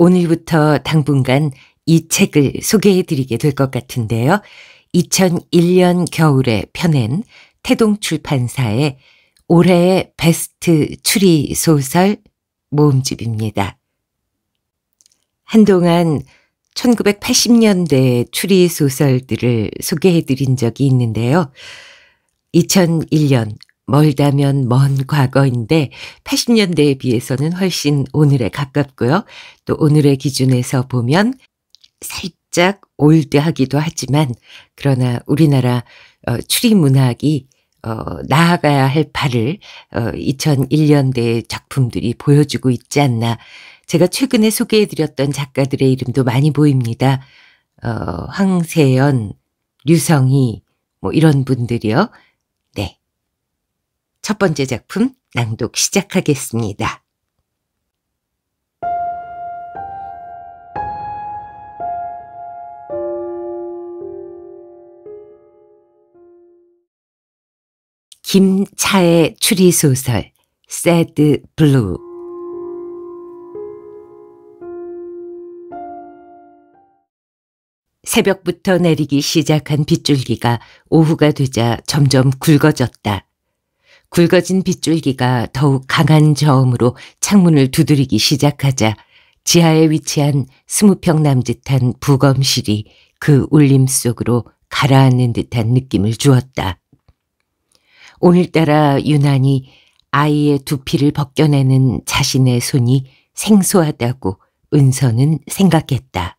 오늘부터 당분간 이 책을 소개해 드리게 될 것 같은데요. 2001년 겨울에 펴낸 태동 출판사의 올해의 베스트 추리 소설 모음집입니다. 한동안 1980년대 추리 소설들을 소개해 드린 적이 있는데요. 2001년 멀다면 먼 과거인데 80년대에 비해서는 훨씬 오늘에 가깝고요. 또 오늘의 기준에서 보면 살짝 올드하기도 하지만 그러나 우리나라 어, 추리 문학이 어, 나아가야 할 바를 어, 2001년대의 작품들이 보여주고 있지 않나. 제가 최근에 소개해드렸던 작가들의 이름도 많이 보입니다. 어, 황세연, 류성희, 뭐 이런 분들이요. 첫 번째 작품 낭독 시작하겠습니다. 김차의 추리소설 새드 블루 새벽부터 내리기 시작한 빗줄기가 오후가 되자 점점 굵어졌다. 굵어진 빗줄기가 더욱 강한 저음으로 창문을 두드리기 시작하자 지하에 위치한 스무평 남짓한 부검실이 그 울림 속으로 가라앉는 듯한 느낌을 주었다. 오늘따라 유난히 아이의 두피를 벗겨내는 자신의 손이 생소하다고 은서는 생각했다.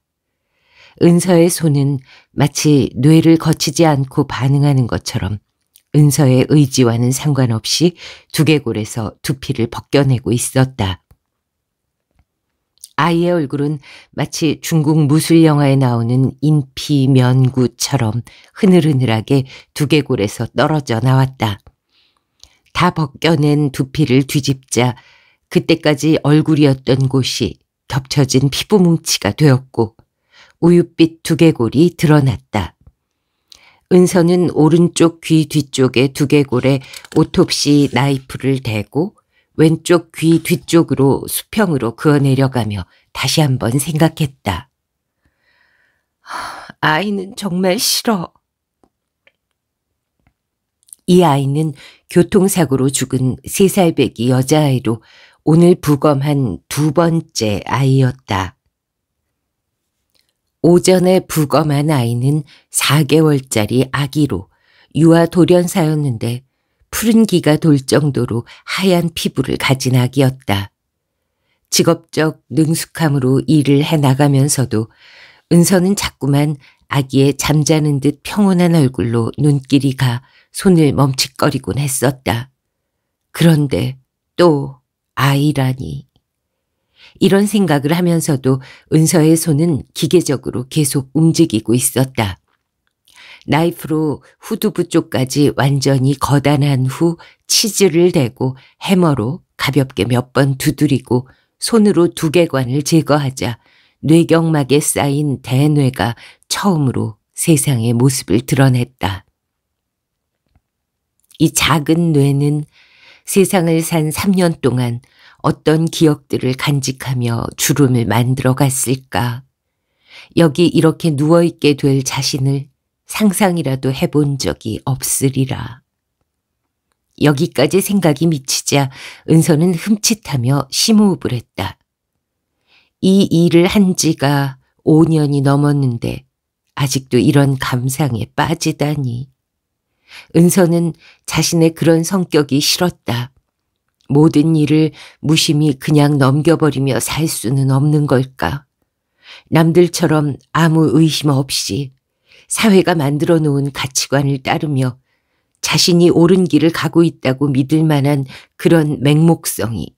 은서의 손은 마치 뇌를 거치지 않고 반응하는 것처럼 은서의 의지와는 상관없이 두개골에서 두피를 벗겨내고 있었다. 아이의 얼굴은 마치 중국 무술 영화에 나오는 인피 면구처럼 흐느흐느하게 두개골에서 떨어져 나왔다. 다 벗겨낸 두피를 뒤집자 그때까지 얼굴이었던 곳이 겹쳐진 피부 뭉치가 되었고 우윳빛 두개골이 드러났다. 은서는 오른쪽 귀 뒤쪽에 두개골에 오톱시 나이프를 대고 왼쪽 귀 뒤쪽으로 수평으로 그어내려가며 다시 한번 생각했다. 아이는 정말 싫어. 이 아이는 교통사고로 죽은 세살배기 여자아이로 오늘 부검한 두 번째 아이였다. 오전에 부검한 아이는 4개월짜리 아기로 유아 돌연사였는데 푸른 기가 돌 정도로 하얀 피부를 가진 아기였다. 직업적 능숙함으로 일을 해나가면서도 은서는 자꾸만 아기의 잠자는 듯 평온한 얼굴로 눈길이 가 손을 멈칫거리곤 했었다. 그런데 또 아이라니. 이런 생각을 하면서도 은서의 손은 기계적으로 계속 움직이고 있었다. 나이프로 후두부 쪽까지 완전히 거단한 후 치즈를 대고 해머로 가볍게 몇 번 두드리고 손으로 두개관을 제거하자 뇌경막에 쌓인 대뇌가 처음으로 세상의 모습을 드러냈다. 이 작은 뇌는 세상을 산 3년 동안 어떤 기억들을 간직하며 주름을 만들어 갔을까. 여기 이렇게 누워있게 될 자신을 상상이라도 해본 적이 없으리라. 여기까지 생각이 미치자 은서는 흠칫하며 심호흡을 했다. 이 일을 한 지가 5년이 넘었는데 아직도 이런 감상에 빠지다니. 은서는 자신의 그런 성격이 싫었다. 모든 일을 무심히 그냥 넘겨버리며 살 수는 없는 걸까? 남들처럼 아무 의심 없이 사회가 만들어 놓은 가치관을 따르며 자신이 옳은 길을 가고 있다고 믿을 만한 그런 맹목성이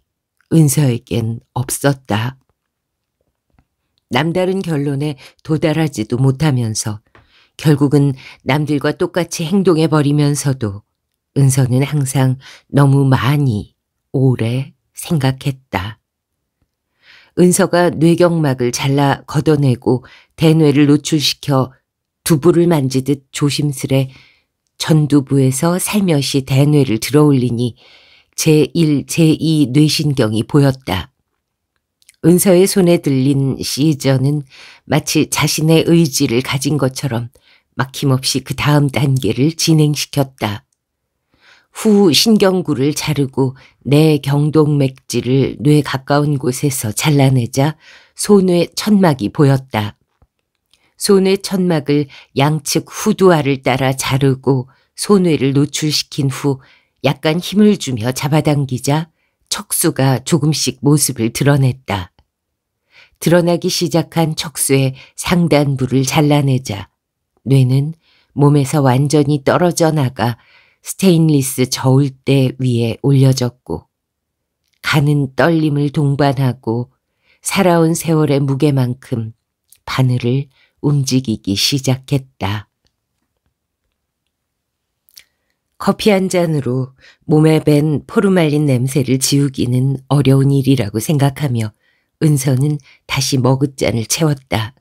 은서에겐 없었다. 남다른 결론에 도달하지도 못하면서 결국은 남들과 똑같이 행동해 버리면서도 은서는 항상 너무 많이 오래 생각했다. 은서가 뇌경막을 잘라 걷어내고 대뇌를 노출시켜 두부를 만지듯 조심스레 전두부에서 살며시 대뇌를 들어올리니 제1, 제2 뇌신경이 보였다. 은서의 손에 들린 시저는 마치 자신의 의지를 가진 것처럼 막힘없이 그 다음 단계를 진행시켰다. 후 신경구를 자르고 내 경동맥질을 뇌 가까운 곳에서 잘라내자 손의 천막이 보였다. 손의 천막을 양측 후두알을 따라 자르고 손외를 노출시킨 후 약간 힘을 주며 잡아당기자 척수가 조금씩 모습을 드러냈다. 드러나기 시작한 척수의 상단부를 잘라내자 뇌는 몸에서 완전히 떨어져 나가 스테인리스 저울대 위에 올려졌고 가는 떨림을 동반하고 살아온 세월의 무게만큼 바늘을 움직이기 시작했다. 커피 한 잔으로 몸에 밴 포르말린 냄새를 지우기는 어려운 일이라고 생각하며 은서는 다시 머그잔을 채웠다.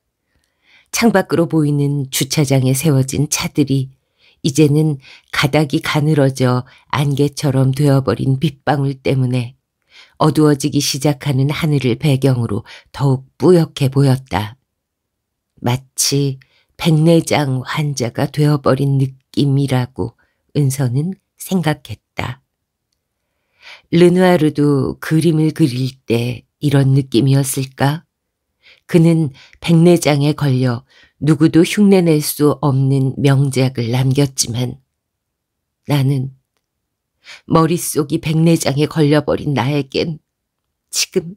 창밖으로 보이는 주차장에 세워진 차들이 이제는 가닥이 가늘어져 안개처럼 되어버린 빗방울 때문에 어두워지기 시작하는 하늘을 배경으로 더욱 뿌옇게 보였다. 마치 백내장 환자가 되어버린 느낌이라고 은서는 생각했다. 르누아르도 그림을 그릴 때 이런 느낌이었을까? 그는 백내장에 걸려 누구도 흉내낼 수 없는 명작을 남겼지만 나는 머릿속이 백내장에 걸려버린 나에겐 지금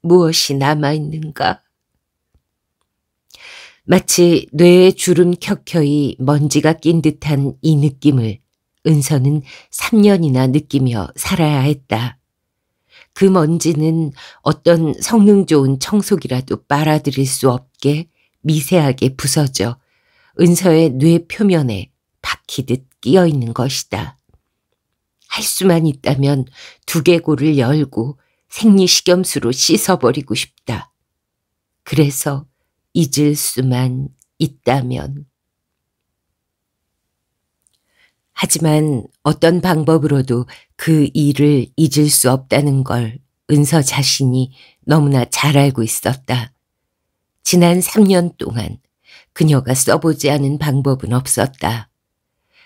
무엇이 남아있는가? 마치 뇌에 주름 켜켜이 먼지가 낀 듯한 이 느낌을 은서는 3년이나 느끼며 살아야 했다. 그 먼지는 어떤 성능 좋은 청소기라도 빨아들일 수 없게 미세하게 부서져 은서의 뇌 표면에 박히듯 끼어 있는 것이다. 할 수만 있다면 두개골을 열고 생리식염수로 씻어버리고 싶다. 그래서 잊을 수만 있다면. 하지만 어떤 방법으로도 그 일을 잊을 수 없다는 걸 은서 자신이 너무나 잘 알고 있었다. 지난 3년 동안 그녀가 써보지 않은 방법은 없었다.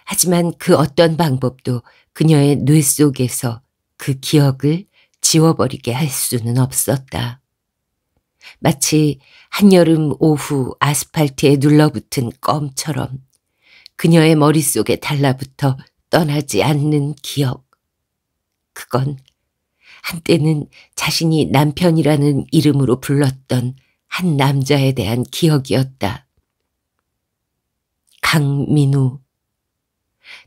하지만 그 어떤 방법도 그녀의 뇌 속에서 그 기억을 지워버리게 할 수는 없었다. 마치 한여름 오후 아스팔트에 눌러붙은 껌처럼 그녀의 머릿속에 달라붙어 떠나지 않는 기억. 그건 한때는 자신이 남편이라는 이름으로 불렀던 한 남자에 대한 기억이었다. 강민우.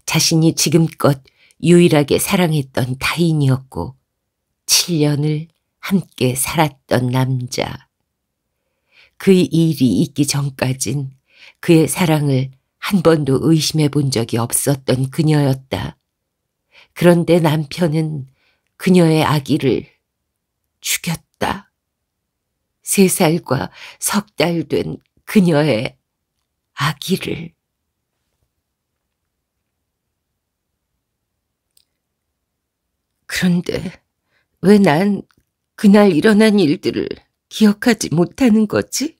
자신이 지금껏 유일하게 사랑했던 타인이었고 7년을 함께 살았던 남자. 그 일이 있기 전까진 그의 사랑을 한 번도 의심해 본 적이 없었던 그녀였다. 그런데 남편은 그녀의 아기를 죽였다. 세 살과 석 달 된 그녀의 아기를. 그런데 왜 난 그날 일어난 일들을 기억하지 못하는 거지?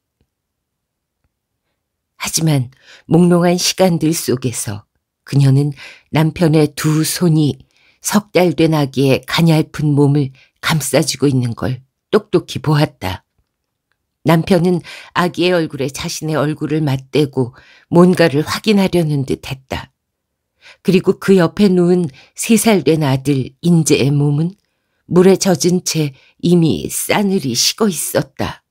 하지만 몽롱한 시간들 속에서 그녀는 남편의 두 손이 석 달 된 아기의 가냘픈 몸을 감싸주고 있는 걸 똑똑히 보았다. 남편은 아기의 얼굴에 자신의 얼굴을 맞대고 뭔가를 확인하려는 듯 했다. 그리고 그 옆에 누운 세 살 된 아들 인재의 몸은 물에 젖은 채 이미 싸늘히 식어 있었다.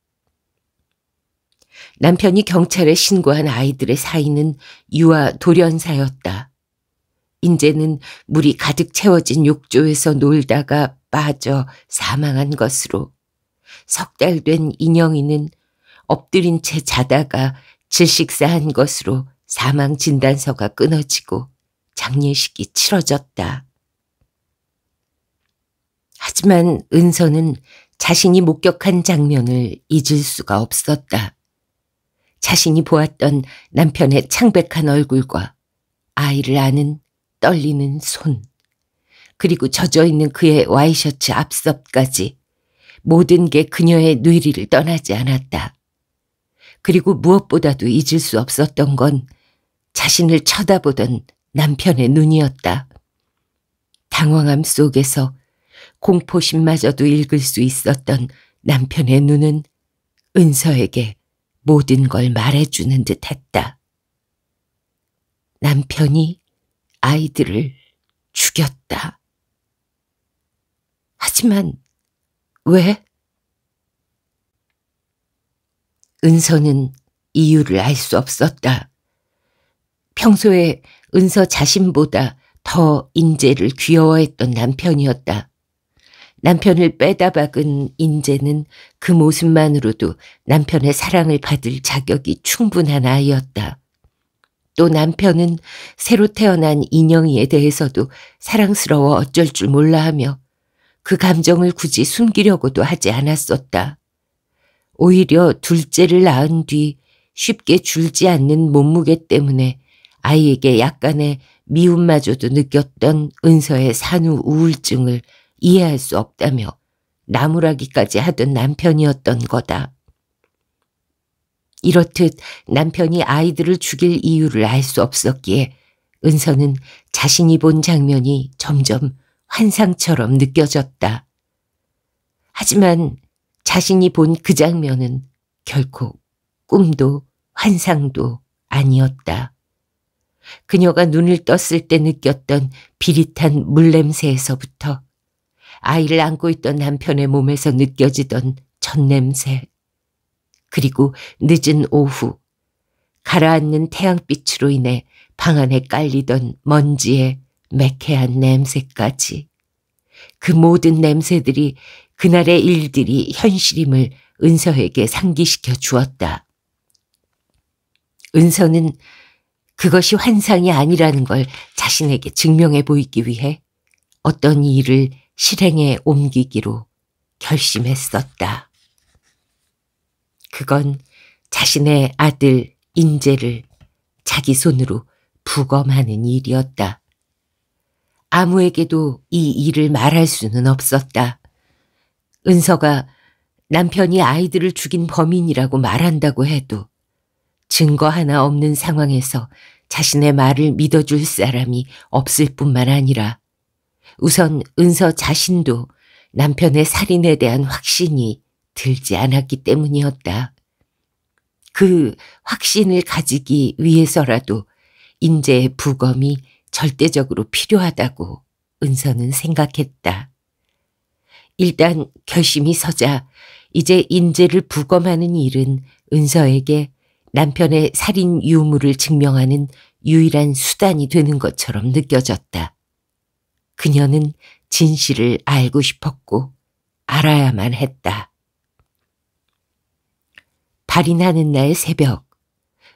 남편이 경찰에 신고한 아이들의 사이는 유아 돌연사였다. 인재는 물이 가득 채워진 욕조에서 놀다가 빠져 사망한 것으로 석달된 인형이는 엎드린 채 자다가 질식사한 것으로 사망 진단서가 끊어지고 장례식이 치러졌다. 하지만 은서는 자신이 목격한 장면을 잊을 수가 없었다. 자신이 보았던 남편의 창백한 얼굴과 아이를 아는 떨리는 손, 그리고 젖어 있는 그의 와이셔츠 앞섭까지 모든 게 그녀의 뇌리를 떠나지 않았다. 그리고 무엇보다도 잊을 수 없었던 건 자신을 쳐다보던 남편의 눈이었다. 당황함 속에서 공포심마저도 읽을 수 있었던 남편의 눈은 은서에게 모든 걸 말해주는 듯 했다. 남편이 아이들을 죽였다. 하지만 왜? 은서는 이유를 알 수 없었다. 평소에 은서 자신보다 더 인재를 귀여워했던 남편이었다. 남편을 빼다 박은 인재는 그 모습만으로도 남편의 사랑을 받을 자격이 충분한 아이였다. 또 남편은 새로 태어난 인형이에 대해서도 사랑스러워 어쩔 줄 몰라 하며 그 감정을 굳이 숨기려고도 하지 않았었다. 오히려 둘째를 낳은 뒤 쉽게 줄지 않는 몸무게 때문에 아이에게 약간의 미움마저도 느꼈던 은서의 산후 우울증을 이해할 수 없다며 나무라기까지 하던 남편이었던 거다. 이렇듯 남편이 아이들을 죽일 이유를 알 수 없었기에 은서는 자신이 본 장면이 점점 환상처럼 느껴졌다. 하지만 자신이 본 그 장면은 결코 꿈도 환상도 아니었다. 그녀가 눈을 떴을 때 느꼈던 비릿한 물냄새에서부터 아이를 안고 있던 남편의 몸에서 느껴지던 첫냄새 그리고 늦은 오후 가라앉는 태양빛으로 인해 방 안에 깔리던 먼지에 매캐한 냄새까지 그 모든 냄새들이 그날의 일들이 현실임을 은서에게 상기시켜 주었다. 은서는 그것이 환상이 아니라는 걸 자신에게 증명해 보이기 위해 어떤 일을 실행에 옮기기로 결심했었다. 그건 자신의 아들 인재를 자기 손으로 부검하는 일이었다. 아무에게도 이 일을 말할 수는 없었다. 은서가 남편이 아이들을 죽인 범인이라고 말한다고 해도 증거 하나 없는 상황에서 자신의 말을 믿어줄 사람이 없을 뿐만 아니라 우선 은서 자신도 남편의 살인에 대한 확신이 들지 않았기 때문이었다. 그 확신을 가지기 위해서라도 인제의 부검이 절대적으로 필요하다고 은서는 생각했다. 일단 결심이 서자 이제 인재를 부검하는 일은 은서에게 남편의 살인 유무를 증명하는 유일한 수단이 되는 것처럼 느껴졌다. 그녀는 진실을 알고 싶었고 알아야만 했다. 발이 나는 날 새벽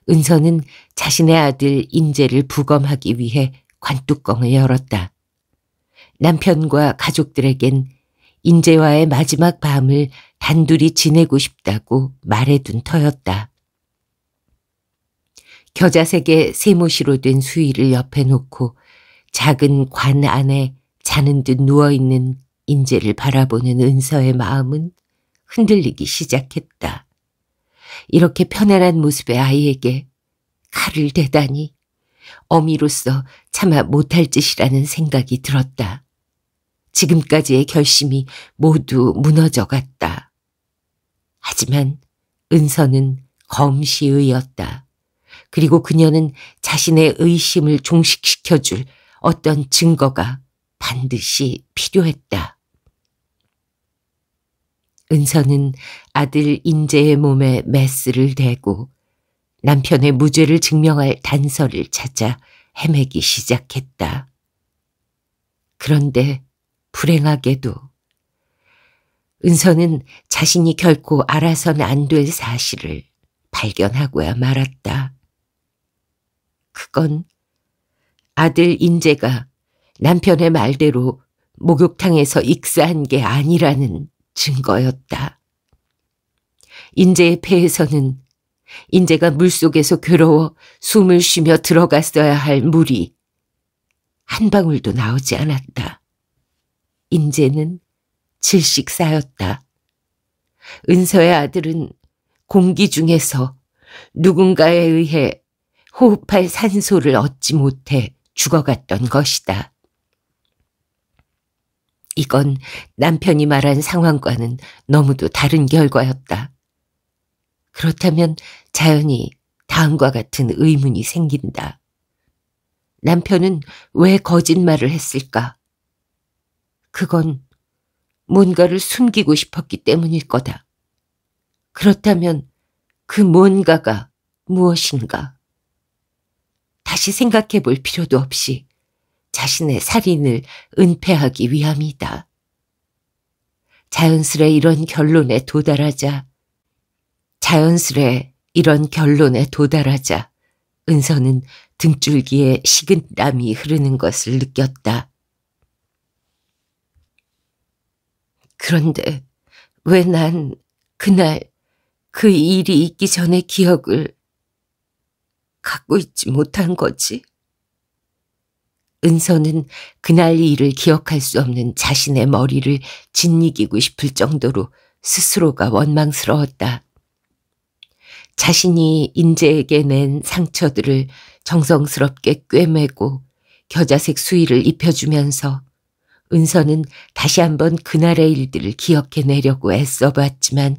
은서는 자신의 아들 인재를 부검하기 위해 관뚜껑을 열었다. 남편과 가족들에겐 인재와의 마지막 밤을 단둘이 지내고 싶다고 말해둔 터였다. 겨자색의 세모시로 된 수의를 옆에 놓고 작은 관 안에 자는 듯 누워있는 인재를 바라보는 은서의 마음은 흔들리기 시작했다. 이렇게 편안한 모습의 아이에게 칼을 대다니 어미로서 차마 못할 짓이라는 생각이 들었다. 지금까지의 결심이 모두 무너져 갔다. 하지만 은서는 검시의였다. 그리고 그녀는 자신의 의심을 종식시켜줄 어떤 증거가 반드시 필요했다. 은서는 아들 인재의 몸에 메스를 대고 남편의 무죄를 증명할 단서를 찾아 헤매기 시작했다. 그런데 불행하게도 은서는 자신이 결코 알아서는 안 될 사실을 발견하고야 말았다. 그건 아들 인재가 남편의 말대로 목욕탕에서 익사한 게 아니라는 증거였다. 인재의 폐에서는 인재가 물속에서 괴로워 숨을 쉬며 들어갔어야 할 물이 한 방울도 나오지 않았다. 인재는 질식 쌓였다. 은서의 아들은 공기 중에서 누군가에 의해 호흡할 산소를 얻지 못해 죽어갔던 것이다. 이건 남편이 말한 상황과는 너무도 다른 결과였다. 그렇다면 자연히 다음과 같은 의문이 생긴다. 남편은 왜 거짓말을 했을까? 그건 뭔가를 숨기고 싶었기 때문일 거다. 그렇다면 그 뭔가가 무엇인가? 다시 생각해 볼 필요도 없이 자신의 살인을 은폐하기 위함이다. 자연스레 이런 결론에 도달하자 자연스레 이런 결론에 도달하자 은서는 등줄기에 식은 땀이 흐르는 것을 느꼈다. 그런데 왜 난 그날 그 일이 있기 전의 기억을 갖고 있지 못한 거지? 은서는 그날 일을 기억할 수 없는 자신의 머리를 짓이기고 싶을 정도로 스스로가 원망스러웠다. 자신이 인재에게 낸 상처들을 정성스럽게 꿰매고 겨자색 수의를 입혀주면서 은서는 다시 한번 그날의 일들을 기억해내려고 애써봤지만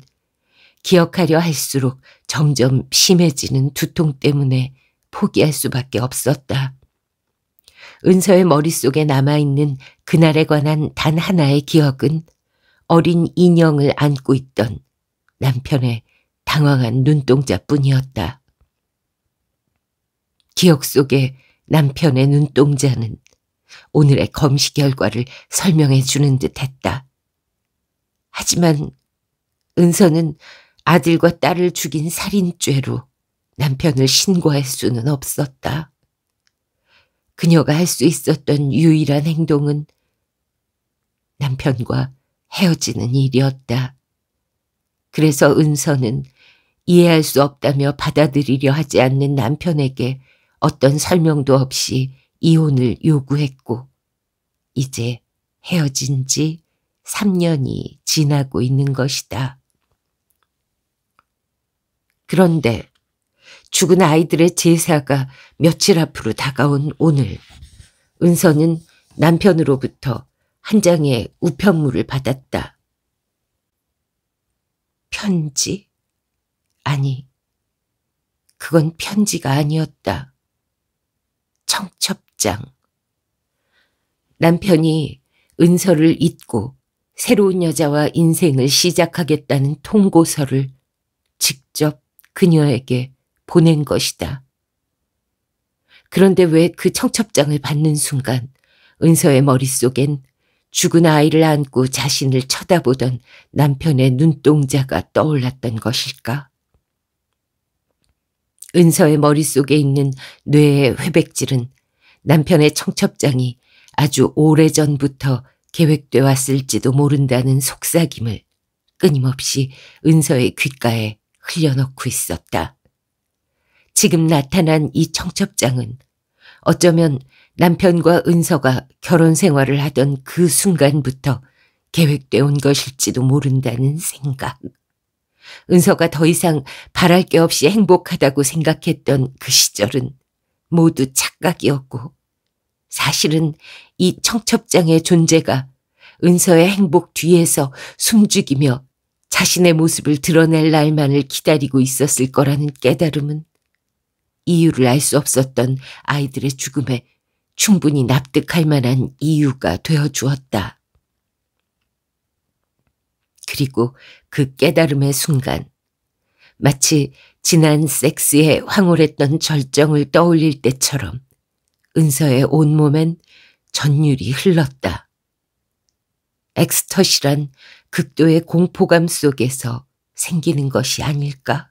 기억하려 할수록 점점 심해지는 두통 때문에 포기할 수밖에 없었다. 은서의 머릿속에 남아있는 그날에 관한 단 하나의 기억은 어린 인형을 안고 있던 남편의 당황한 눈동자뿐이었다. 기억 속에 남편의 눈동자는 오늘의 검시 결과를 설명해 주는 듯 했다. 하지만 은서는 아들과 딸을 죽인 살인죄로 남편을 신고할 수는 없었다. 그녀가 할 수 있었던 유일한 행동은 남편과 헤어지는 일이었다. 그래서 은서는 이해할 수 없다며 받아들이려 하지 않는 남편에게 어떤 설명도 없이 이혼을 요구했고 이제 헤어진 지 3년이 지나고 있는 것이다. 그런데 죽은 아이들의 제사가 며칠 앞으로 다가온 오늘 은서는 남편으로부터 한 장의 우편물을 받았다. 편지? 아니, 그건 편지가 아니었다. 청첩장. 남편이 은서를 잊고 새로운 여자와 인생을 시작하겠다는 통고서를 직접 그녀에게 보낸 것이다. 그런데 왜 그 청첩장을 받는 순간 은서의 머릿속엔 죽은 아이를 안고 자신을 쳐다보던 남편의 눈동자가 떠올랐던 것일까? 은서의 머릿속에 있는 뇌의 회백질은 남편의 청첩장이 아주 오래전부터 계획돼 왔을지도 모른다는 속삭임을 끊임없이 은서의 귓가에 흘려넣고 있었다. 지금 나타난 이 청첩장은 어쩌면 남편과 은서가 결혼 생활을 하던 그 순간부터 계획돼 온 것일지도 모른다는 생각. 은서가 더 이상 바랄 게 없이 행복하다고 생각했던 그 시절은 모두 착각이었고 사실은 이 청첩장의 존재가 은서의 행복 뒤에서 숨죽이며 자신의 모습을 드러낼 날만을 기다리고 있었을 거라는 깨달음은 이유를 알 수 없었던 아이들의 죽음에 충분히 납득할 만한 이유가 되어 주었다. 그리고 그 깨달음의 순간 마치 지난 섹스에 황홀했던 절정을 떠올릴 때처럼 은서의 온몸엔 전율이 흘렀다. 엑스터시란 극도의 공포감 속에서 생기는 것이 아닐까?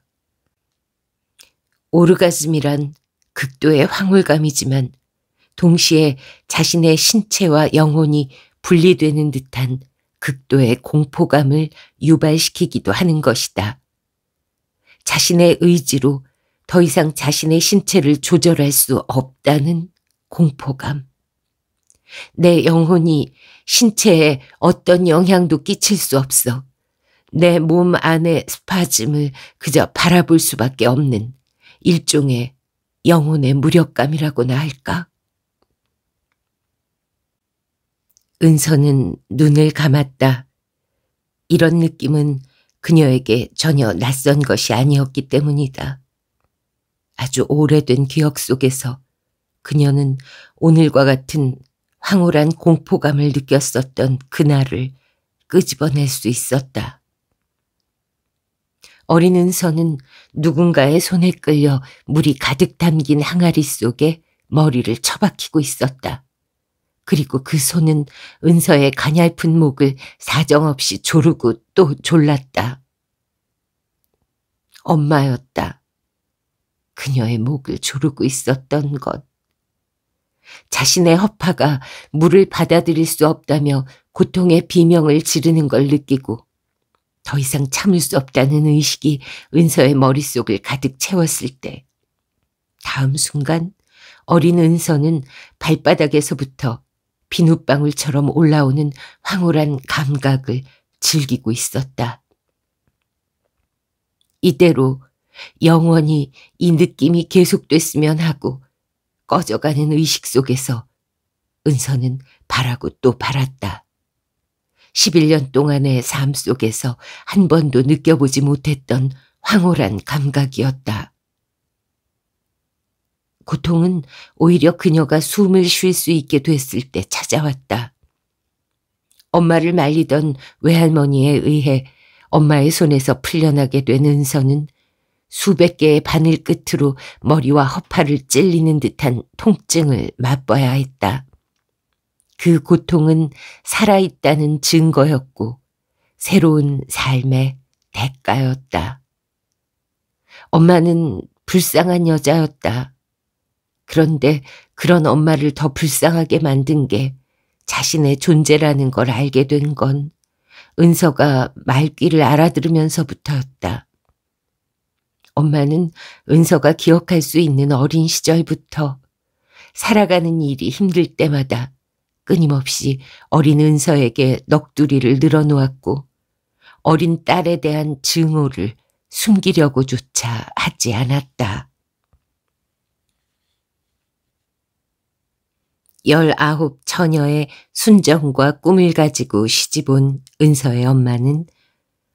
오르가즘이란 극도의 황홀감이지만 동시에 자신의 신체와 영혼이 분리되는 듯한 극도의 공포감을 유발시키기도 하는 것이다. 자신의 의지로 더 이상 자신의 신체를 조절할 수 없다는 공포감. 내 영혼이 신체에 어떤 영향도 끼칠 수 없어. 내 몸 안의 스파짐을 그저 바라볼 수밖에 없는 일종의 영혼의 무력감이라고나 할까? 은서는 눈을 감았다. 이런 느낌은 그녀에게 전혀 낯선 것이 아니었기 때문이다. 아주 오래된 기억 속에서 그녀는 오늘과 같은 황홀한 공포감을 느꼈었던 그날을 끄집어낼 수 있었다. 어린 은서는 누군가의 손에 끌려 물이 가득 담긴 항아리 속에 머리를 처박히고 있었다. 그리고 그 손은 은서의 가냘픈 목을 사정없이 조르고 또 졸랐다. 엄마였다. 그녀의 목을 조르고 있었던 것. 자신의 허파가 물을 받아들일 수 없다며 고통의 비명을 지르는 걸 느끼고 더 이상 참을 수 없다는 의식이 은서의 머릿속을 가득 채웠을 때 다음 순간 어린 은서는 발바닥에서부터 비눗방울처럼 올라오는 황홀한 감각을 즐기고 있었다. 이대로 영원히 이 느낌이 계속됐으면 하고 꺼져가는 의식 속에서 은서는 바라고 또 바랐다. 11년 동안의 삶 속에서 한 번도 느껴보지 못했던 황홀한 감각이었다. 고통은 오히려 그녀가 숨을 쉴 수 있게 됐을 때 찾아왔다. 엄마를 말리던 외할머니에 의해 엄마의 손에서 풀려나게 된 은서는 수백 개의 바늘 끝으로 머리와 허파를 찔리는 듯한 통증을 맛봐야 했다. 그 고통은 살아있다는 증거였고 새로운 삶의 대가였다. 엄마는 불쌍한 여자였다. 그런데 그런 엄마를 더 불쌍하게 만든 게 자신의 존재라는 걸 알게 된 건 은서가 말귀를 알아들으면서부터였다. 엄마는 은서가 기억할 수 있는 어린 시절부터 살아가는 일이 힘들 때마다 끊임없이 어린 은서에게 넋두리를 늘어놓았고 어린 딸에 대한 증오를 숨기려고조차 하지 않았다. 열아홉 처녀의 순정과 꿈을 가지고 시집온 은서의 엄마는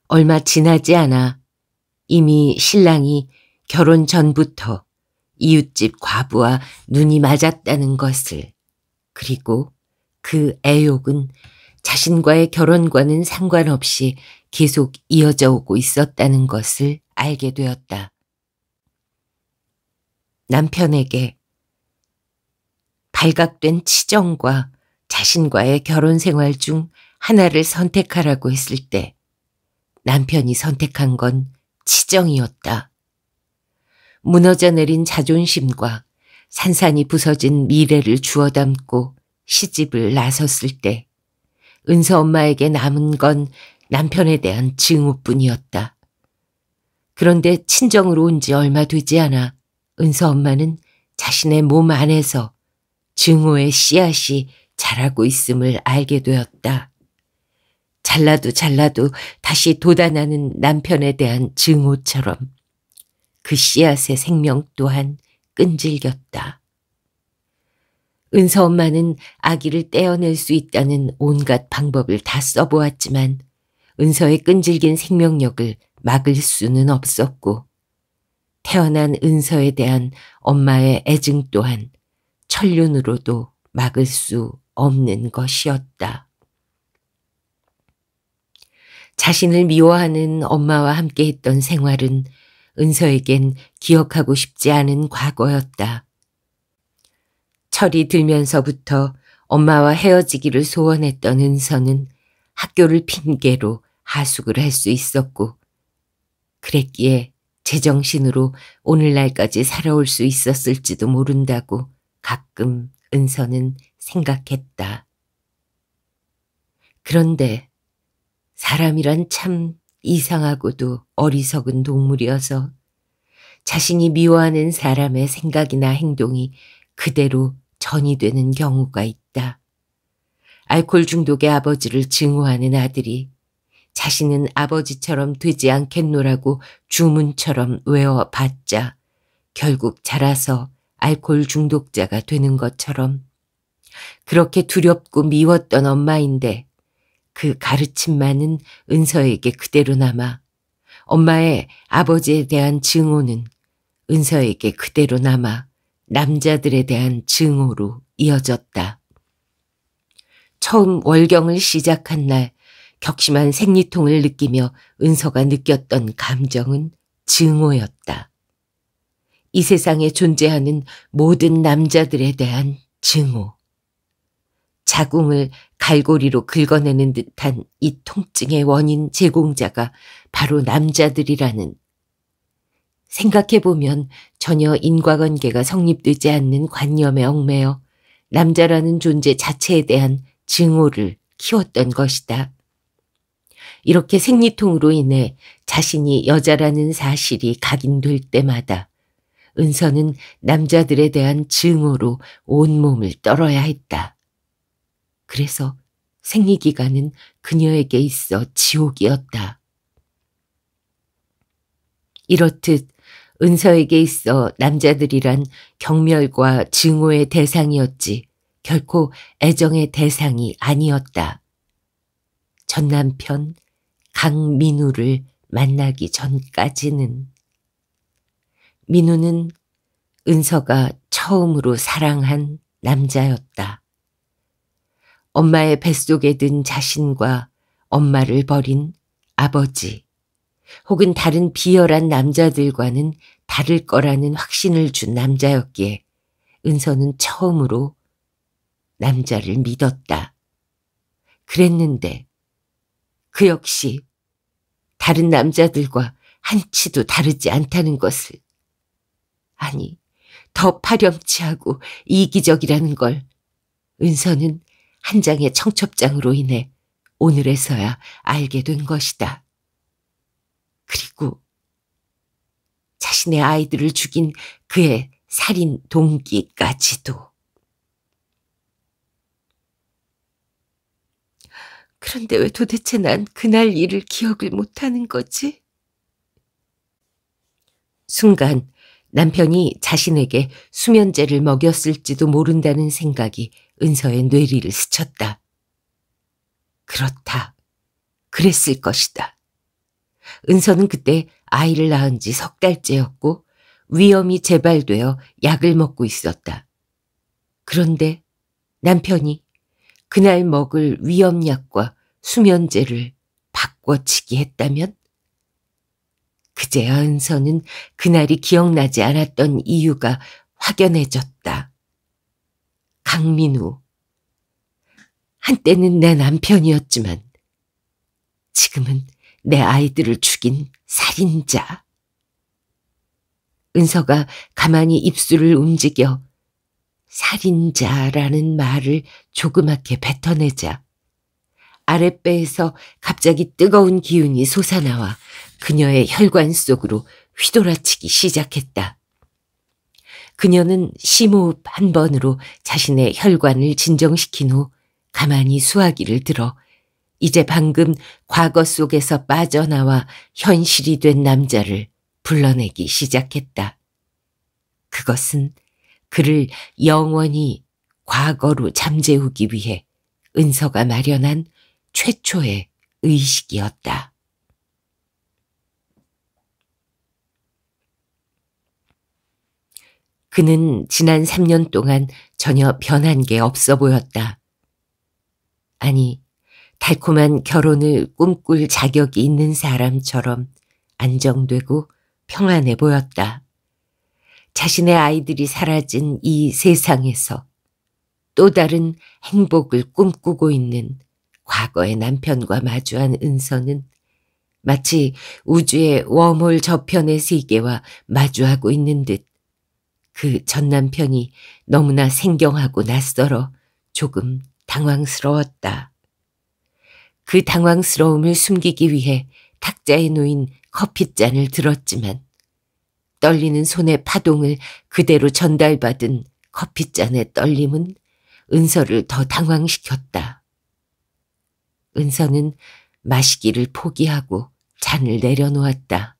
얼마 지나지 않아 이미 신랑이 결혼 전부터 이웃집 과부와 눈이 맞았다는 것을 그리고 그 애욕은 자신과의 결혼과는 상관없이 계속 이어져 오고 있었다는 것을 알게 되었다. 남편에게 발각된 치정과 자신과의 결혼 생활 중 하나를 선택하라고 했을 때 남편이 선택한 건 치정이었다. 무너져 내린 자존심과 산산이 부서진 미래를 주워 담고 시집을 나섰을 때 은서 엄마에게 남은 건 남편에 대한 증오뿐이었다. 그런데 친정으로 온 지 얼마 되지 않아 은서 엄마는 자신의 몸 안에서 증오의 씨앗이 자라고 있음을 알게 되었다. 잘라도 잘라도 다시 돋아나는 남편에 대한 증오처럼 그 씨앗의 생명 또한 끈질겼다. 은서 엄마는 아기를 떼어낼 수 있다는 온갖 방법을 다 써보았지만 은서의 끈질긴 생명력을 막을 수는 없었고 태어난 은서에 대한 엄마의 애증 또한 천륜으로도 막을 수 없는 것이었다. 자신을 미워하는 엄마와 함께 했던 생활은 은서에겐 기억하고 싶지 않은 과거였다. 철이 들면서부터 엄마와 헤어지기를 소원했던 은서는 학교를 핑계로 하숙을 할 수 있었고 그랬기에 제정신으로 오늘날까지 살아올 수 있었을지도 모른다고 가끔 은서는 생각했다. 그런데 사람이란 참 이상하고도 어리석은 동물이어서 자신이 미워하는 사람의 생각이나 행동이 그대로 전이 되는 경우가 있다. 알코올 중독의 아버지를 증오하는 아들이 자신은 아버지처럼 되지 않겠노라고 주문처럼 외워봤자 결국 자라서 알코올 중독자가 되는 것처럼 그렇게 두렵고 미웠던 엄마인데 그 가르침만은 은서에게 그대로 남아 엄마의 아버지에 대한 증오는 은서에게 그대로 남아 남자들에 대한 증오로 이어졌다. 처음 월경을 시작한 날 격심한 생리통을 느끼며 은서가 느꼈던 감정은 증오였다. 이 세상에 존재하는 모든 남자들에 대한 증오. 자궁을 갈고리로 긁어내는 듯한 이 통증의 원인 제공자가 바로 남자들이라는 생각해보면 전혀 인과관계가 성립되지 않는 관념에 얽매여 남자라는 존재 자체에 대한 증오를 키웠던 것이다. 이렇게 생리통으로 인해 자신이 여자라는 사실이 각인될 때마다 은서는 남자들에 대한 증오로 온몸을 떨어야 했다. 그래서 생리기간은 그녀에게 있어 지옥이었다. 이렇듯 은서에게 있어 남자들이란 경멸과 증오의 대상이었지 결코 애정의 대상이 아니었다. 전 남편 강민우를 만나기 전까지는. 민우는 은서가 처음으로 사랑한 남자였다. 엄마의 뱃속에 든 자신과 엄마를 버린 아버지 혹은 다른 비열한 남자들과는 다를 거라는 확신을 준 남자였기에 은서는 처음으로 남자를 믿었다. 그랬는데 그 역시 다른 남자들과 한치도 다르지 않다는 것을 아니, 더 파렴치하고 이기적이라는 걸 은서는 한 장의 청첩장으로 인해 오늘에서야 알게 된 것이다. 그리고 자신의 아이들을 죽인 그의 살인 동기까지도. 그런데 왜 도대체 난 그날 일을 기억을 못하는 거지? 순간 남편이 자신에게 수면제를 먹였을지도 모른다는 생각이 은서의 뇌리를 스쳤다. 그렇다. 그랬을 것이다. 은서는 그때 아이를 낳은 지 석 달째였고 위염이 재발되어 약을 먹고 있었다. 그런데 남편이 그날 먹을 위염약과 수면제를 바꿔치기 했다면? 그제야 은서는 그날이 기억나지 않았던 이유가 확연해졌다. 강민우. 한때는 내 남편이었지만 지금은 내 아이들을 죽인 살인자. 은서가 가만히 입술을 움직여 살인자라는 말을 조그맣게 뱉어내자 아랫배에서 갑자기 뜨거운 기운이 솟아나와 그녀의 혈관 속으로 휘돌아치기 시작했다. 그녀는 심호흡 한 번으로 자신의 혈관을 진정시킨 후 가만히 수화기를 들어 이제 방금 과거 속에서 빠져나와 현실이 된 남자를 불러내기 시작했다. 그것은 그를 영원히 과거로 잠재우기 위해 은서가 마련한 최초의 의식이었다. 그는 지난 3년 동안 전혀 변한 게 없어 보였다. 아니, 달콤한 결혼을 꿈꿀 자격이 있는 사람처럼 안정되고 평안해 보였다. 자신의 아이들이 사라진 이 세상에서 또 다른 행복을 꿈꾸고 있는 과거의 남편과 마주한 은서는 마치 우주의 웜홀 저편의 세계와 마주하고 있는 듯 그 전남편이 너무나 생경하고 낯설어 조금 당황스러웠다. 그 당황스러움을 숨기기 위해 탁자에 놓인 커피잔을 들었지만 떨리는 손의 파동을 그대로 전달받은 커피잔의 떨림은 은서를 더 당황시켰다. 은서는 마시기를 포기하고 잔을 내려놓았다.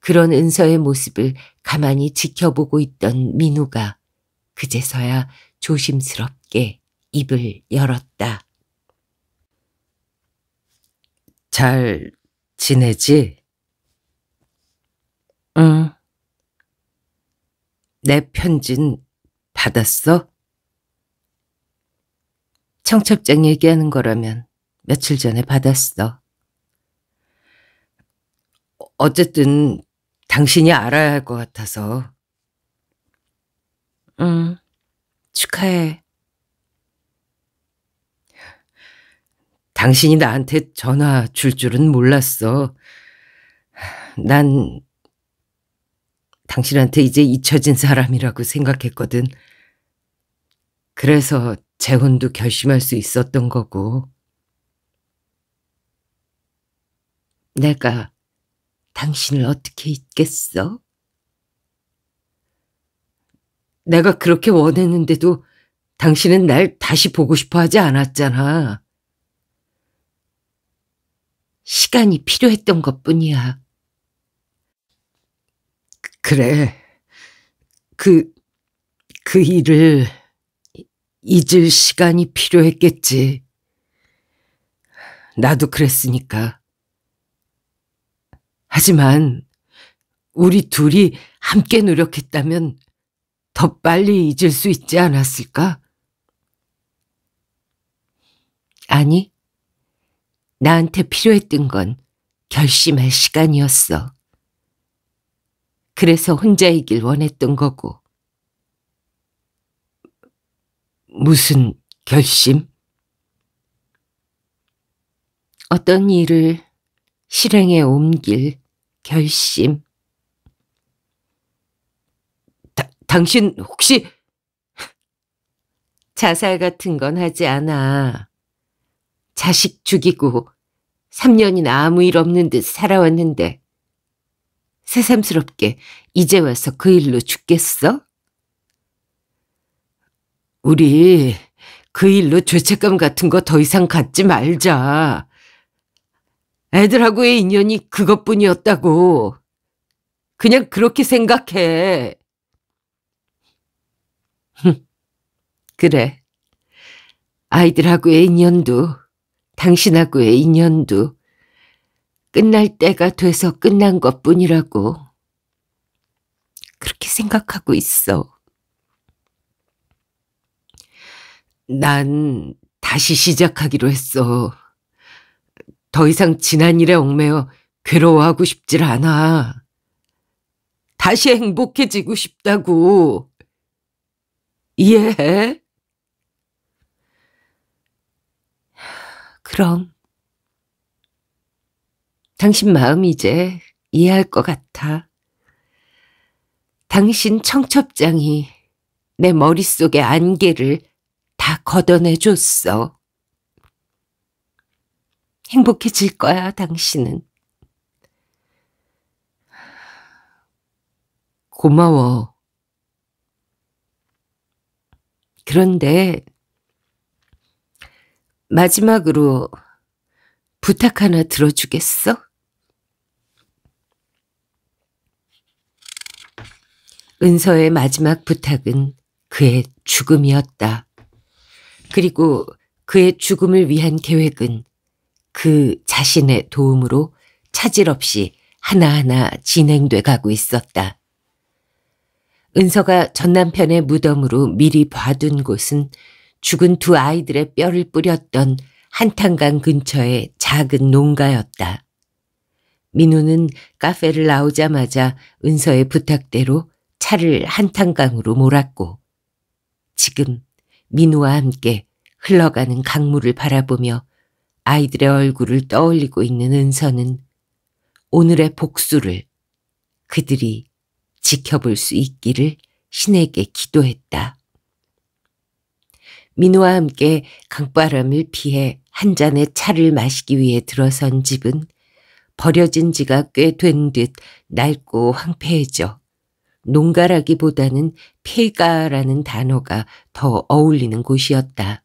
그런 은서의 모습을 가만히 지켜보고 있던 민우가 그제서야 조심스럽게 입을 열었다. 잘 지내지? 응. 내편지는 받았어? 청첩장 얘기하는 거라면 며칠 전에 받았어. 어쨌든 당신이 알아야 할 것 같아서. 응, 축하해. 당신이 나한테 전화 줄 줄은 몰랐어. 난 당신한테 이제 잊혀진 사람이라고 생각했거든. 그래서 재혼도 결심할 수 있었던 거고. 내가 당신을 어떻게 잊겠어? 내가 그렇게 원했는데도 당신은 날 다시 보고 싶어 하지 않았잖아. 시간이 필요했던 것 뿐이야. 그래. 그, 그 일을 잊을 시간이 필요했겠지. 나도 그랬으니까. 하지만 우리 둘이 함께 노력했다면 더 빨리 잊을 수 있지 않았을까? 아니, 나한테 필요했던 건 결심할 시간이었어. 그래서 혼자이길 원했던 거고. 무슨 결심? 어떤 일을 실행에 옮길 결심. 다, 당신 혹시 자살 같은 건 하지 않아. 자식 죽이고 3년이나 아무 일 없는 듯 살아왔는데 새삼스럽게 이제 와서 그 일로 죽겠어? 우리 그 일로 죄책감 같은 거 더 이상 갖지 말자. 애들하고의 인연이 그것뿐이었다고. 그냥 그렇게 생각해. 그래. 아이들하고의 인연도 당신하고의 인연도 끝날 때가 돼서 끝난 것뿐이라고 그렇게 생각하고 있어. 난 다시 시작하기로 했어. 더 이상 지난 일에 얽매어 괴로워하고 싶질 않아. 다시 행복해지고 싶다고. 이해해? 그럼. 당신 마음 이제 이해할 것 같아. 당신 청첩장이 내 머릿속의 안개를 다 걷어내줬어. 행복해질 거야, 당신은. 고마워. 그런데 마지막으로 부탁 하나 들어주겠어? 은서의 마지막 부탁은 그의 죽음이었다. 그리고 그의 죽음을 위한 계획은 그 자신의 도움으로 차질 없이 하나하나 진행돼 가고 있었다. 은서가 전 남편의 무덤으로 미리 봐둔 곳은 죽은 두 아이들의 뼈를 뿌렸던 한탄강 근처의 작은 농가였다. 민우는 카페를 나오자마자 은서의 부탁대로 차를 한탄강으로 몰았고 지금 민우와 함께 흘러가는 강물을 바라보며 아이들의 얼굴을 떠올리고 있는 은서는 오늘의 복수를 그들이 지켜볼 수 있기를 신에게 기도했다. 민우와 함께 강바람을 피해 한 잔의 차를 마시기 위해 들어선 집은 버려진 지가 꽤 된 듯 낡고 황폐해져 농가라기보다는 폐가라는 단어가 더 어울리는 곳이었다.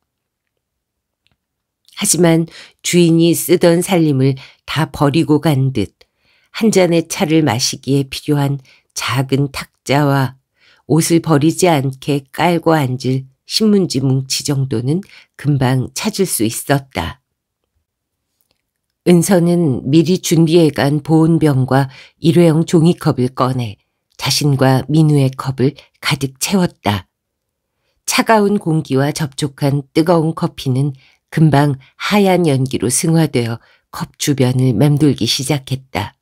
하지만 주인이 쓰던 살림을 다 버리고 간 듯 한 잔의 차를 마시기에 필요한 작은 탁자와 옷을 버리지 않게 깔고 앉을 신문지 뭉치 정도는 금방 찾을 수 있었다. 은서는 미리 준비해간 보온병과 일회용 종이컵을 꺼내 자신과 민우의 컵을 가득 채웠다. 차가운 공기와 접촉한 뜨거운 커피는 금방 하얀 연기로 승화되어 컵 주변을 맴돌기 시작했다.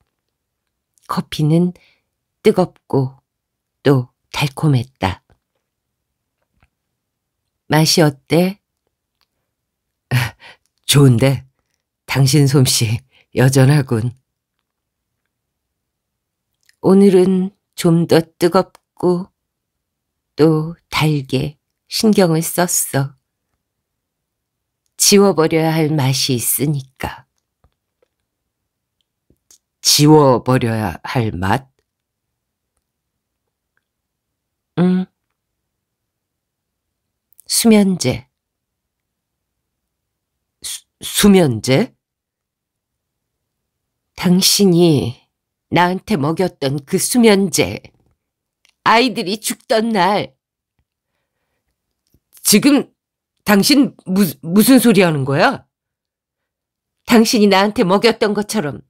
커피는 뜨겁고 또 달콤했다. 맛이 어때? 좋은데 당신 솜씨 여전하군. 오늘은 좀더 뜨겁고 또 달게 신경을 썼어. 지워버려야 할 맛이 있으니까. 지워버려야 할 맛? 응. 수면제. 수, 수면제? 당신이 나한테 먹였던 그 수면제. 아이들이 죽던 날. 지금 당신 무, 무슨 소리 하는 거야? 당신이 나한테 먹였던 것처럼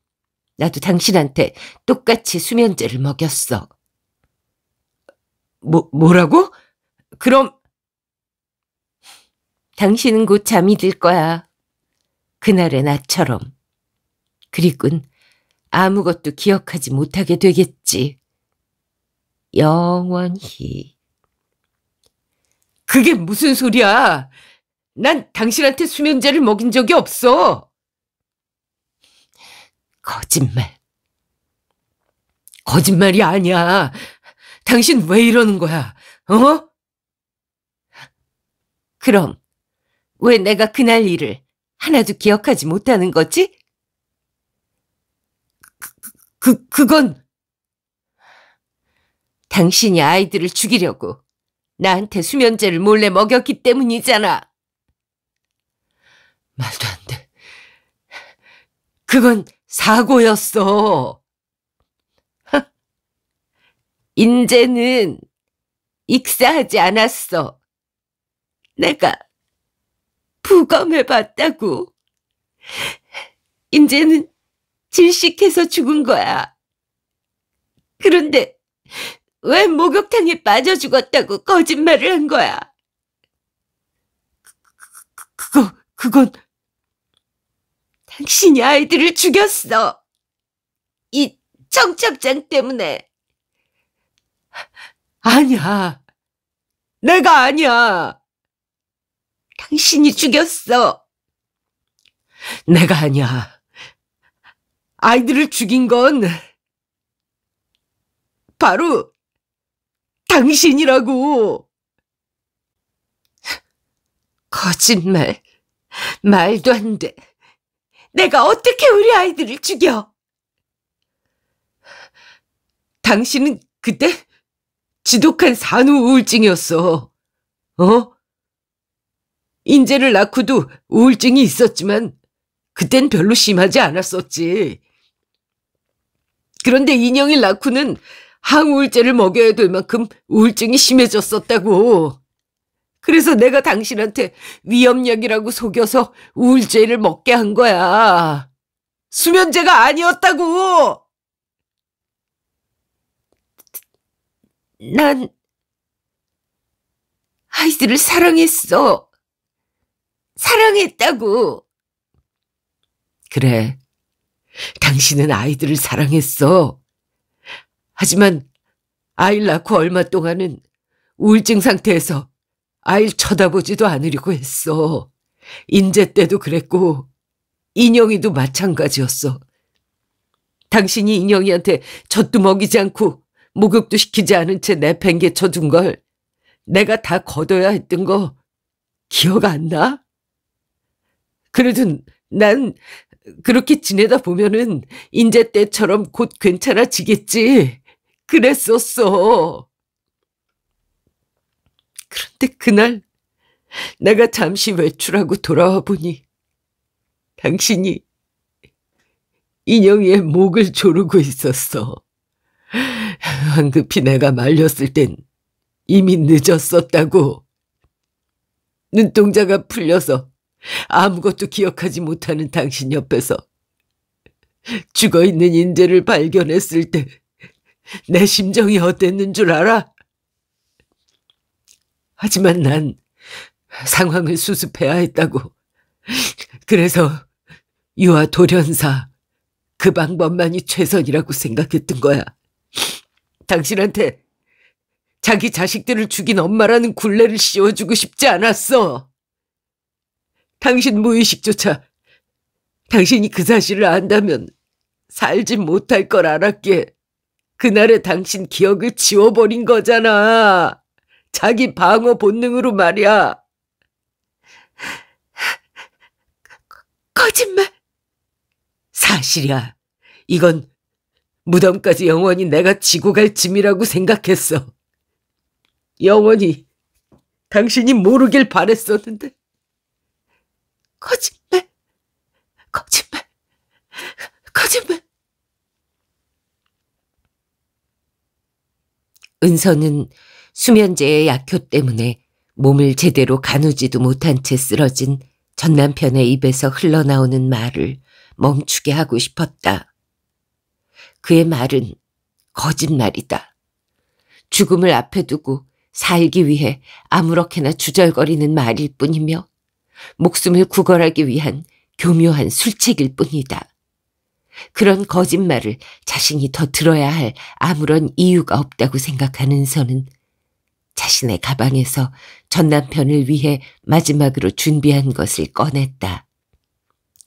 나도 당신한테 똑같이 수면제를 먹였어. 뭐, 뭐라고? 그럼 당신은 곧 잠이 들 거야. 그날의 나처럼. 그리곤 아무것도 기억하지 못하게 되겠지. 영원히. 그게 무슨 소리야? 난 당신한테 수면제를 먹인 적이 없어. 거짓말. 거짓말이 아니야. 당신 왜 이러는 거야? 어? 그럼 왜 내가 그날 일을 하나도 기억하지 못하는 거지? 그, 그건! 당신이 아이들을 죽이려고 나한테 수면제를 몰래 먹였기 때문이잖아. 말도 안 돼. 그건 사고였어. 인제는 익사하지 않았어. 내가 부검해봤다고. 인제는 질식해서 죽은 거야. 그런데 왜 목욕탕에 빠져 죽었다고 거짓말을 한 거야? 그, 그거, 그, 그건 당신이 아이들을 죽였어. 이 청첩장 때문에. 아니야. 내가 아니야. 당신이 죽였어. 내가 아니야. 아이들을 죽인 건 바로 당신이라고. 거짓말. 말도 안 돼. 내가 어떻게 우리 아이들을 죽여? 당신은 그때 지독한 산후 우울증이었어. 어? 인재를 낳고도 우울증이 있었지만 그땐 별로 심하지 않았었지. 그런데 인형이 라쿠는 항우울제를 먹여야 될 만큼 우울증이 심해졌었다고. 그래서 내가 당신한테 위험약이라고 속여서 우울제를 먹게 한 거야. 수면제가 아니었다고! 난 아이들을 사랑했어. 사랑했다고. 그래. 당신은 아이들을 사랑했어. 하지만 아이를 낳고 얼마 동안은 우울증 상태에서 아이를 쳐다보지도 않으려고 했어. 인제 때도 그랬고 인영이도 마찬가지였어. 당신이 인영이한테 젖도 먹이지 않고 목욕도 시키지 않은 채 내팽개쳐 둔걸 내가 다 걷어야 했던 거 기억 안 나? 그러든 난 그렇게 지내다 보면은 인제 때처럼 곧 괜찮아지겠지. 그랬었어. 그런데 그날 내가 잠시 외출하고 돌아와 보니 당신이 인형이의 목을 조르고 있었어. 황급히 내가 말렸을 땐 이미 늦었었다고. 눈동자가 풀려서 아무것도 기억하지 못하는 당신 옆에서 죽어있는 인재를 발견했을 때 내 심정이 어땠는 줄 알아? 하지만 난 상황을 수습해야 했다고. 그래서 유아 돌연사 그 방법만이 최선이라고 생각했던 거야. 당신한테 자기 자식들을 죽인 엄마라는 굴레를 씌워주고 싶지 않았어. 당신 무의식조차 당신이 그 사실을 안다면 살지 못할 걸 알았기에 그날의 당신 기억을 지워버린 거잖아. 자기 방어 본능으로 말이야. 거짓말. 사실이야. 이건 무덤까지 영원히 내가 지고 갈 짐이라고 생각했어. 영원히 당신이 모르길 바랬었는데 거짓말, 거짓말, 거짓말. 은서는 수면제의 약효 때문에 몸을 제대로 가누지도 못한 채 쓰러진 전 남편의 입에서 흘러나오는 말을 멈추게 하고 싶었다. 그의 말은 거짓말이다. 죽음을 앞에 두고 살기 위해 아무렇게나 주절거리는 말일 뿐이며 목숨을 구걸하기 위한 교묘한 술책일 뿐이다. 그런 거짓말을 자신이 더 들어야 할 아무런 이유가 없다고 생각하는 선은 자신의 가방에서 전 남편을 위해 마지막으로 준비한 것을 꺼냈다.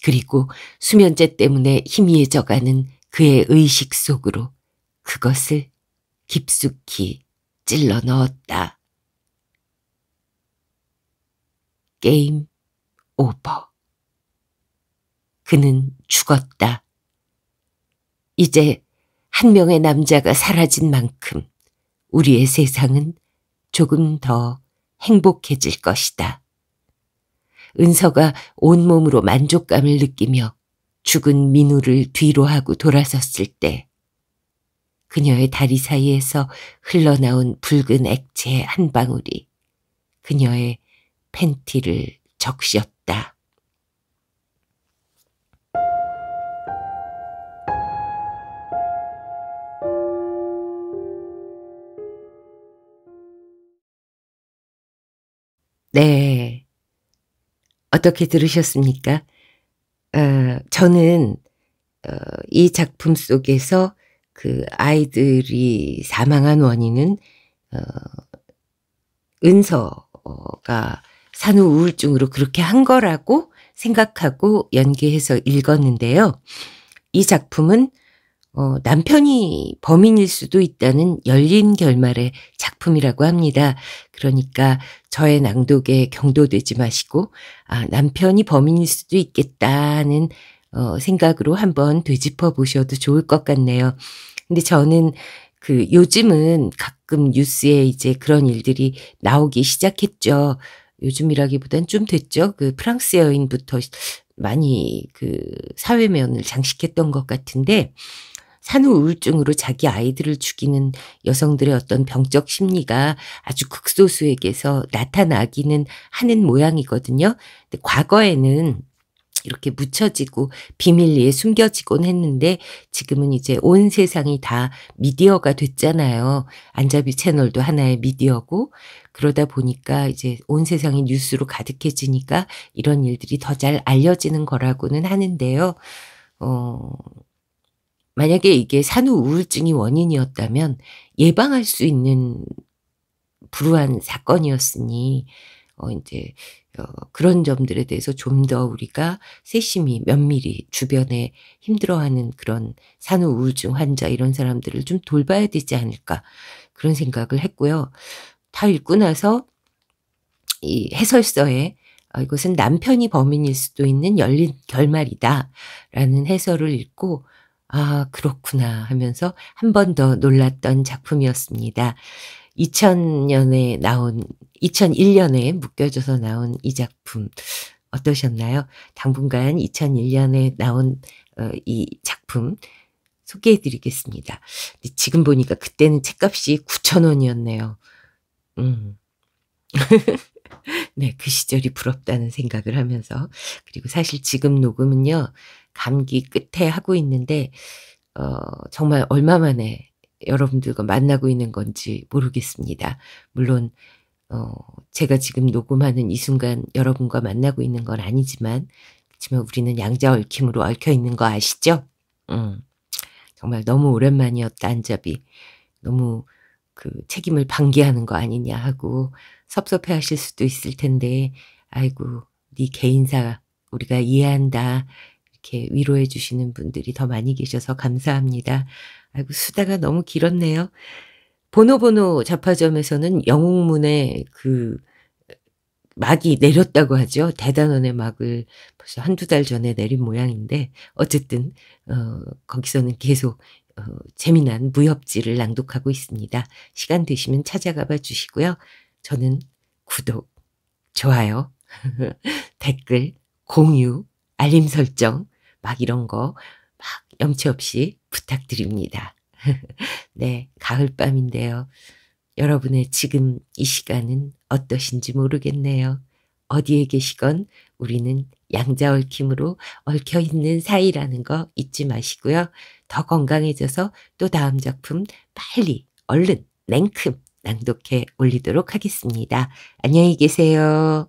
그리고 수면제 때문에 희미해져가는 그의 의식 속으로 그것을 깊숙이 찔러 넣었다. 게임 오버. 그는 죽었다. 이제 한 명의 남자가 사라진 만큼 우리의 세상은 조금 더 행복해질 것이다. 은서가 온몸으로 만족감을 느끼며 죽은 민우를 뒤로 하고 돌아섰을 때 그녀의 다리 사이에서 흘러나온 붉은 액체의 한 방울이 그녀의 팬티를 적셨다. 있다. 네. 어떻게 들으셨습니까? 어, 저는 어, 이 작품 속에서 그 아이들이 사망한 원인은 어, 은서가 산후 우울증으로 그렇게 한 거라고 생각하고 연기해서 읽었는데요. 이 작품은 어, 남편이 범인일 수도 있다는 열린 결말의 작품이라고 합니다. 그러니까 저의 낭독에 경도되지 마시고 아, 남편이 범인일 수도 있겠다는 어, 생각으로 한번 되짚어 보셔도 좋을 것 같네요. 근데 저는 그 요즘은 가끔 뉴스에 이제 그런 일들이 나오기 시작했죠. 요즘이라기보단 좀 됐죠. 그 프랑스 여인부터 많이 그 사회면을 장식했던 것 같은데 산후 우울증으로 자기 아이들을 죽이는 여성들의 어떤 병적 심리가 아주 극소수에게서 나타나기는 하는 모양이거든요. 근데 과거에는 이렇게 묻혀지고 비밀리에 숨겨지곤 했는데 지금은 이제 온 세상이 다 미디어가 됐잖아요. 안자비 채널도 하나의 미디어고 그러다 보니까 이제 온 세상이 뉴스로 가득해지니까 이런 일들이 더 잘 알려지는 거라고는 하는데요. 어, 만약에 이게 산후 우울증이 원인이었다면 예방할 수 있는 불우한 사건이었으니 어 이제 어, 그런 점들에 대해서 좀 더 우리가 세심히 면밀히 주변에 힘들어하는 그런 산후 우울증 환자 이런 사람들을 좀 돌봐야 되지 않을까 그런 생각을 했고요. 다 읽고 나서 이 해설서에 어, 이것은 남편이 범인일 수도 있는 열린 결말이다 라는 해설을 읽고 아 그렇구나 하면서 한 번 더 놀랐던 작품이었습니다. 2000년에 나온 2001년에 묶여져서 나온 이 작품 어떠셨나요? 당분간 2001년에 나온 어, 이 작품 소개해 드리겠습니다. 지금 보니까 그때는 책값이 9,000원이었네요. 음. 네, 그 시절이 부럽다는 생각을 하면서. 그리고 사실 지금 녹음은요, 감기 끝에 하고 있는데, 어, 정말 얼마 만에 여러분들과 만나고 있는 건지 모르겠습니다. 물론, 어, 제가 지금 녹음하는 이 순간 여러분과 만나고 있는 건 아니지만, 그지만 렇 우리는 양자 얽힘으로 얽혀 있는 거 아시죠? 음, 정말 너무 오랜만이었다, 안잡이. 너무 그 책임을 방기하는 거 아니냐 하고 섭섭해 하실 수도 있을 텐데, 아이고, 네 개인사 우리가 이해한다. 이렇게 위로해 주시는 분들이 더 많이 계셔서 감사합니다. 아이고, 수다가 너무 길었네요. 보노보노 자파점에서는 영웅문에그 막이 내렸다고 하죠. 대단원의 막을 벌써 한두 달 전에 내린 모양인데 어쨌든 어 거기서는 계속 어, 재미난 무협지를 낭독하고 있습니다. 시간 되시면 찾아가 봐 주시고요. 저는 구독, 좋아요, 댓글, 공유, 알림 설정 막 이런 거 막 염치 없이 부탁드립니다. 네, 가을밤인데요. 여러분의 지금 이 시간은 어떠신지 모르겠네요. 어디에 계시건 우리는 양자 얽힘으로 얽혀 있는 사이라는 거 잊지 마시고요. 더 건강해져서 또 다음 작품 빨리, 얼른, 냉큼 낭독해 올리도록 하겠습니다. 안녕히 계세요.